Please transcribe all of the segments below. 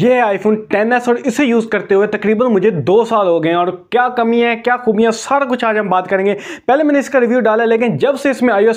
ये है ten S और इसे यूज़ करते हुए तकरीबन मुझे दो साल हो गए हैं और क्या कमी है क्या खूबियाँ सारा कुछ आज हम बात करेंगे पहले मैंने इसका रिव्यू डाला लेकिन जब से इसमें आई ओ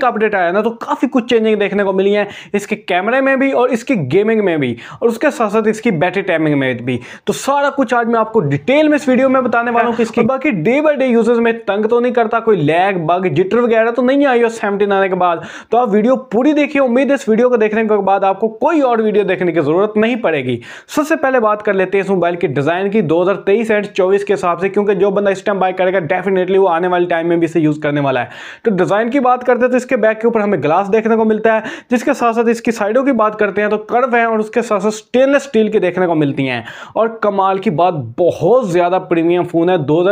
का अपडेट आया ना तो काफ़ी कुछ चेंजिंग देखने को मिली हैं इसके कैमरे में भी और इसकी गेमिंग में भी और उसके साथ साथ इसकी बैटरी टाइमिंग में भी तो सारा कुछ आज मैं आपको डिटेल में इस वीडियो में बताने वाला हूँ इसकी बाकी डे बाई डे यूजर्स में तंग तो नहीं करता कोई लैग बग जिटर वगैरह तो नहीं है आई ओ आने के बाद तो आप वीडियो पूरी देखिए उम्मीद इस वीडियो को देखने के बाद आपको कोई और वीडियो देखने की ज़रूरत नहीं पड़ेगी की सबसे पहले बात कर लेते हैं इस मोबाइल की डिज़ाइन की 2023 एंड 24 के हिसाब से क्योंकि जो बंदा इस टाइम बाय करेगा डेफिनेटली वो आने वाले टाइम में भी इसे यूज़ करने वाला है तो डिज़ाइन की बात करते हैं तो इसके बैक के ऊपर हमें ग्लास देखने को मिलता है जिसके साथ साथ इसकी साइडों की बात करते हैं तो कर्व है और उसके साथ साथ स्टेनलेस स्टील की देखने को मिलती है और कमाल की बात बहुत ज़्यादा प्रीमियम फ़ोन है दो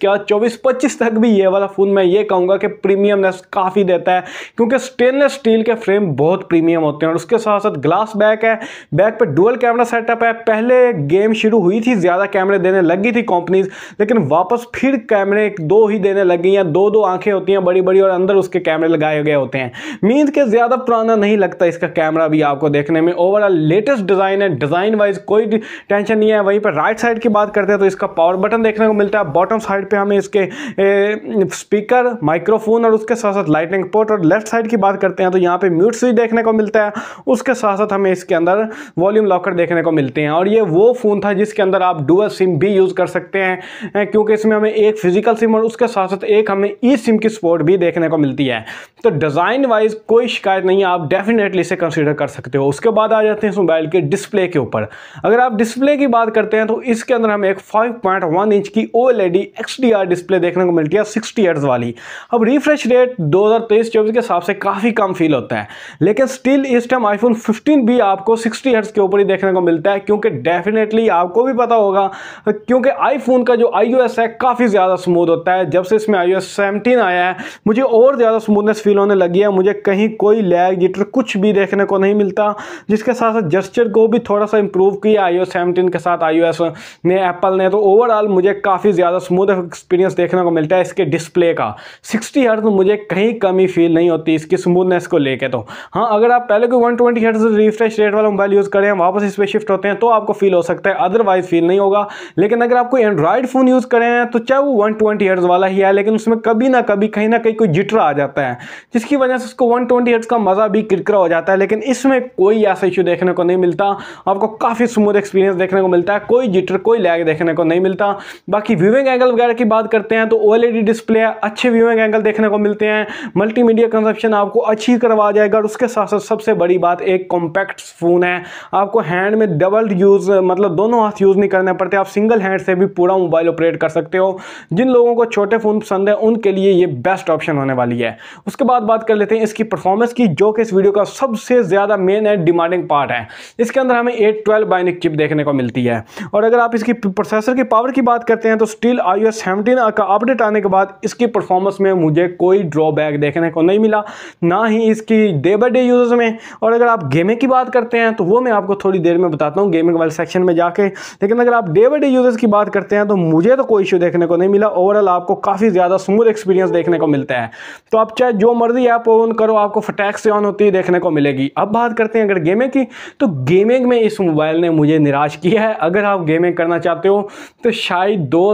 क्या चौबीस पच्चीस तक भी ये वाला फ़ोन मैं ये कहूंगा कि प्रीमियमनेस काफ़ी देता है क्योंकि स्टेनलेस स्टील के फ्रेम बहुत प्रीमियम होते हैं और उसके साथ साथ ग्लास बैक है बैक पर डुअल कैमरा कैमरा सेटअप है पहले गेम शुरू हुई थी ज़्यादा कैमरे देने लगी थी कंपनीज लेकिन वापस फिर कैमरे दो ही देने लग गई हैं दो दो आंखें होती हैं बड़ी बड़ी और अंदर उसके कैमरे लगाए गए होते हैं मीन के ज़्यादा पुराना नहीं लगता इसका कैमरा भी आपको देखने में ओवरऑल लेटेस्ट डिज़ाइन है डिज़ाइन वाइज कोई टेंशन नहीं है वहीं पर राइट साइड की बात करते हैं तो इसका पावर बटन देखने को मिलता है बॉटम साइड पर हमें इसके स्पीकर माइक्रोफोन और उसके साथ साथ लाइटिंग पोर्ट और लेफ्ट साइड की बात करते हैं तो यहाँ पर म्यूट स्विच देखने को मिलता है उसके साथ साथ हमें इसके अंदर वॉल्यूम लॉकर देखने देखने को मिलते हैं और ये वो फ़ोन था जिसके अंदर आप डुअल सिम भी यूज़ कर सकते हैं क्योंकि इसमें हमें एक फ़िज़िकल सिम और उसके साथ साथ एक हमें ई सिम की सपोर्ट भी देखने को मिलती है तो डिज़ाइन वाइज कोई शिकायत नहीं है आप डेफिनेटली इसे कंसिडर कर सकते हो उसके बाद आ जाते हैं इस मोबाइल के डिस्प्ले के ऊपर अगर आप डिस्प्ले की बात करते हैं तो इसके अंदर हमें एक फाइव इंच की ओ एल डिस्प्ले देखने को मिलती है सिक्सटी हर्ट्ज़ वाली अब रिफ्रेश रेट दो हज़ार के हिसाब से काफ़ी कम फील होता है लेकिन स्टिल इस टाइम आईफोन 15 भी आपको 60 हर्ट्ज़ के ऊपर ही देखने को को मिलता है क्योंकि डेफिनेटली आपको भी पता होगा क्योंकि आईफोन का जो आई है काफ़ी ज़्यादा स्मूथ होता है जब से इसमें आई यू आया है मुझे और ज़्यादा स्मूथनेस फील होने लगी है मुझे कहीं कोई लैग जिटर कुछ भी देखने को नहीं मिलता जिसके साथ साथ जस्चर को भी थोड़ा सा इंप्रूव किया आई ओ के साथ आई ने एप्पल ने तो ओवरऑल मुझे काफ़ी ज़्यादा स्मूथ एक्सपीरियंस देखने को मिलता है इसके डिस्प्ले का सिक्सटी हर्ट मुझे कहीं कमी फील नहीं होती इसकी स्मूथनेस को लेकर तो हाँ अगर आप पहले कोई वन ट्वेंटी रिफ्रेश रेट वाला मोबाइल यूज़ करें वापस इस पर शिफ्ट होते हैं तो आपको फील हो सकता है अदरवाइज फील नहीं होगा लेकिन अगर आप कोई एंड्रॉयड फ़ोन यूज़ करें हैं तो चाहे वो वन ट्वेंटी वाला ही है लेकिन उसमें कभी ना कभी कहीं ना कहीं कोई जिटरा आ जाता है जिसकी वजह से उसको वन ट्वेंटी का मज़ा भी किरकरा हो जाता है लेकिन इसमें कोई ऐसा इशू देखने को नहीं मिलता आपको काफ़ी स्मूथ एक्सपीरियंस देखने को मिलता है कोई जिटर कोई लैग देखने को नहीं मिलता बाकी व्यूविंग एंगल वगैरह की बात करते हैं तो ओ डिस्प्ले है अच्छे व्यूविंग एंगल देखने को मिलते हैं मल्टीमीडिया कंजप्शन आपको अच्छी करवा जाएगा और उसके साथ साथ सबसे बड़ी बात एक कॉम्पैक्ट फ़ोन है आपको हैंड हैंड में डबल यूज़ मतलब दोनों हाथ यूज़ नहीं करने पड़ते आप सिंगल हैंड से भी पूरा मोबाइल ऑपरेट कर सकते हो जिन लोगों को छोटे फ़ोन पसंद है उनके लिए ये बेस्ट ऑप्शन होने वाली है उसके बाद बात कर लेते हैं इसकी परफॉर्मेंस की जो कि इस वीडियो का सबसे ज़्यादा मेन एंड डिमांडिंग पार्ट है इसके अंदर हमें एट ट्वेल्व बाइनिक चिप देखने को मिलती है और अगर आप इसकी प्रोसेसर की पावर की बात करते हैं तो स्टिल आई एस का अपडेट आने के बाद इसकी परफॉर्मेंस में मुझे कोई ड्रॉबैक देखने को नहीं मिला ना ही इसकी डे बाई डे यूज़ में और अगर आप गेमिंग की बात करते हैं तो वो मैं आपको थोड़ी देर में बताता हूँ गेमिंग वाले सेक्शन में जाके लेकिन अगर आप डे बाई डे यूज़र्स की बात करते हैं तो मुझे तो कोई इशू देखने को नहीं मिला ओवरऑल आपको काफ़ी ज़्यादा स्मूथ एक्सपीरियंस देखने को मिलता है तो आप चाहे जो मर्जी ऐप ऑन करो आपको फटैक से ऑन होती देखने को मिलेगी अब बात करते हैं अगर गेमिंग की तो गेमिंग में इस मोबाइल ने मुझे निराश किया है अगर आप गेमिंग करना चाहते हो तो शायद दो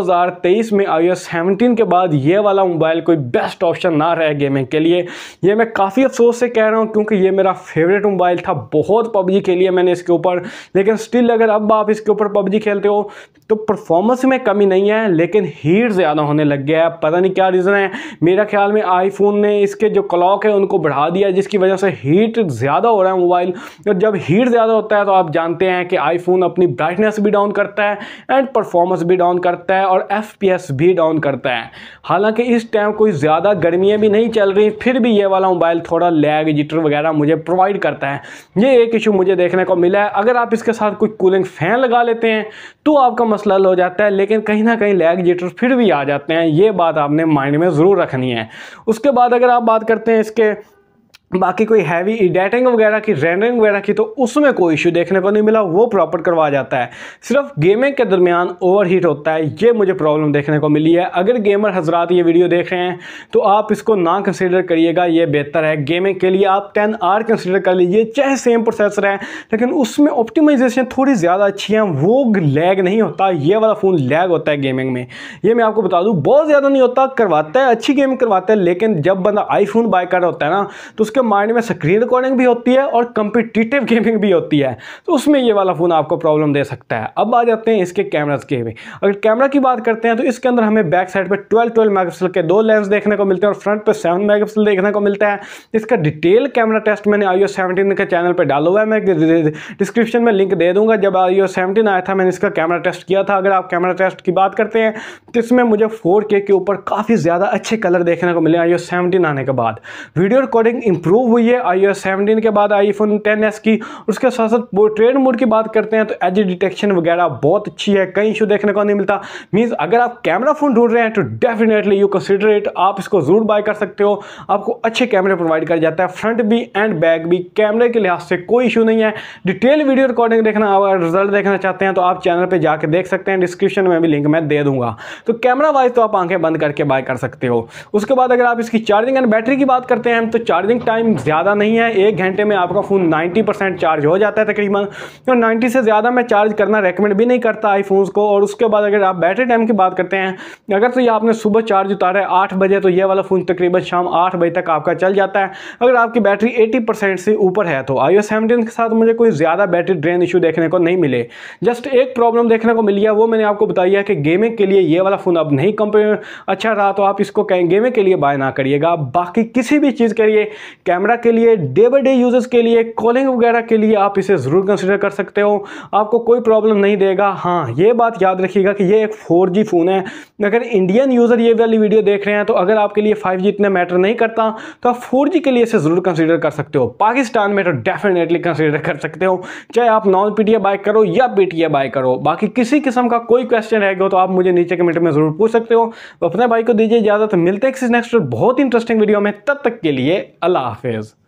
में आई एस के बाद ये वाला मोबाइल कोई बेस्ट ऑप्शन ना रहे गेमिंग के लिए ये मैं काफ़ी अफसोस से कह रहा हूँ क्योंकि ये मेरा फेवरेट मोबाइल था बहुत पबजी के लिए मैंने इसके ऊपर लेकिन स्टिल अगर अब आप इसके ऊपर पबजी खेलते हो तो परफॉर्मेंस में कमी नहीं है लेकिन हीट ज़्यादा होने लग गया है पता नहीं क्या रीज़न है मेरा ख्याल में आईफोन ने इसके जो क्लॉक है उनको बढ़ा दिया जिसकी वजह से हीट ज़्यादा हो रहा है मोबाइल और जब हीट ज़्यादा होता है तो आप जानते हैं कि आईफोन अपनी ब्राइटनेस भी डाउन करता है एंड परफॉर्मेंस भी डाउन करता है और एफ भी डाउन करता है हालांकि इस टाइम कोई ज़्यादा गर्मियाँ भी नहीं चल रही फिर भी ये वाला मोबाइल थोड़ा लैग जिटर वगैरह मुझे प्रोवाइड करता है ये एक इशू मुझे देखने को मिला है अगर आप आप इसके साथ कोई कूलिंग फ़ैन लगा लेते हैं तो आपका मसला हल हो जाता है लेकिन कहीं ना कहीं लैग जीटर फिर भी आ जाते हैं ये बात आपने माइंड में ज़रूर रखनी है उसके बाद अगर आप बात करते हैं इसके बाकी कोई हैवी डेटिंग वगैरह की रेंडरिंग वगैरह की तो उसमें कोई इशू देखने को नहीं मिला वो प्रॉपर करवा जाता है सिर्फ गेमिंग के दरमियान ओवरहीट होता है ये मुझे प्रॉब्लम देखने को मिली है अगर गेमर हजरात ये वीडियो देख रहे हैं तो आप इसको ना कंसिडर करिएगा ये बेहतर है गेमिंग के लिए आप टेन आर कंसिडर कर लीजिए चाहे सेम प्रोसेसर है लेकिन उसमें ऑप्टिमाइजेशन थोड़ी ज़्यादा अच्छी है वो लैग नहीं होता ये वाला फ़ोन लैग होता है गेमिंग में ये मैं आपको बता दूँ बहुत ज़्यादा नहीं होता करवाता है अच्छी गेमिंग करवाता है लेकिन जब बंदा आईफोन बाय कर होता है ना तो उसके उसके माइंड में स्क्रीन रिकॉर्डिंग भी होती है और कंपिटिटिव गेमिंग भी होती है तो उसमें ये वाला फ़ोन आपको प्रॉब्लम दे सकता है अब आ जाते हैं इसके कैमराज के भी अगर कैमरा की बात करते हैं तो इसके अंदर हमें बैक साइड पर ट्वेल्व ट्वेल्व मेगापिक्सल के दो लेंस देखने को मिलते हैं और फ्रंट पर सेवन मेगापिक्सल देखने को मिलता है इसका डिटेल कैमरा टेस्ट मैंने आई ओ के चैनल पर डाला हुआ है मैं डिस्क्रिप्शन में लिंक दे दूंगा जब आई ओ आया था मैंने इसका कैमरा टेस्ट किया था अगर आप कैमरा टेस्ट की बात करते हैं तो इसमें मुझे फोर के ऊपर काफ़ी ज़्यादा अच्छे कलर देखने को मिले आई ओ आने के बाद वीडियो रिकॉर्डिंग इंप्रूव हुई है आई एस सेवनटीन के बाद आई फोन टेन एस की उसके साथ साथ ट्रेड मोड की बात करते हैं तो एज डिटेक्शन वगैरह बहुत अच्छी है कई इशू देखने को नहीं मिलता मीन्स अगर आप कैमरा फ़ोन ढूंढ रहे हैं तो डेफिनेटली यू कंसिडर इट आप इसको ज़रूर बाय कर सकते हो आपको अच्छे कैमरे प्रोवाइड कर जाता है फ्रंट भी एंड बैक भी कैमरे के लिहाज से कोई इशू नहीं है डिटेल वीडियो रिकॉर्डिंग देखना अगर रिजल्ट देखना चाहते हैं तो आप चैनल पर जाकर देख सकते हैं डिस्क्रिप्शन में भी लिंक मैं दे दूंगा तो कैमरा वाइज तो आप आंखें बंद करके बाय कर सकते हो उसके बाद अगर आप इसकी चार्जिंग एंड बैटरी की बात करते हैं तो चार्जिंग टाइम टाइम ज़्यादा नहीं है एक घंटे में आपका फ़ोन 90 परसेंट चार्ज हो जाता है तकरीबन और 90 से ज़्यादा मैं चार्ज करना रेकमेंड भी नहीं करता आई को और उसके बाद अगर आप बैटरी टाइम की बात करते हैं अगर तो ये आपने सुबह चार्ज उतारा है आठ बजे तो ये वाला फ़ोन तकरीबन शाम आठ बजे तक आपका चल जाता है अगर आपकी बैटरी एटी से ऊपर है तो आई ओ के साथ मुझे कोई ज़्यादा बैटरी ड्रेन इशू देखने को नहीं मिले जस्ट एक प्रॉब्लम देखने को मिली है वो मैंने आपको बताया कि गेमिंग के लिए ये वाला फ़ोन अब नहीं कंपनी अच्छा रहा तो आप इसको गेमिंग के लिए बाय ना करिएगा बाकी किसी भी चीज़ के लिए कैमरा के लिए डे बाई डे यूज़र्स के लिए कॉलिंग वगैरह के लिए आप इसे ज़रूर कंसिडर कर सकते हो आपको कोई प्रॉब्लम नहीं देगा हाँ ये बात याद रखिएगा कि ये एक फोर फ़ोन है अगर इंडियन यूज़र ये वाली वीडियो देख रहे हैं तो अगर आपके लिए फाइव इतना मैटर नहीं करता तो आप फोर के लिए इसे ज़रूर कंसिडर कर सकते हो पाकिस्तान में तो डेफिनेटली कंसिडर कर सकते हो चाहे आप नॉन पी बाय करो या पी बाय करो बाकी किसी किस्म का कोई क्वेश्चन रहेगा तो आप मुझे नीचे कमेंट में ज़रूर पूछ सकते हो तो अपने भाई को दीजिए इजाज़त मिलते हैं किसी नेक्स्ट बहुत इंटरेस्टिंग वीडियो में तब तक के लिए अल्लाह fez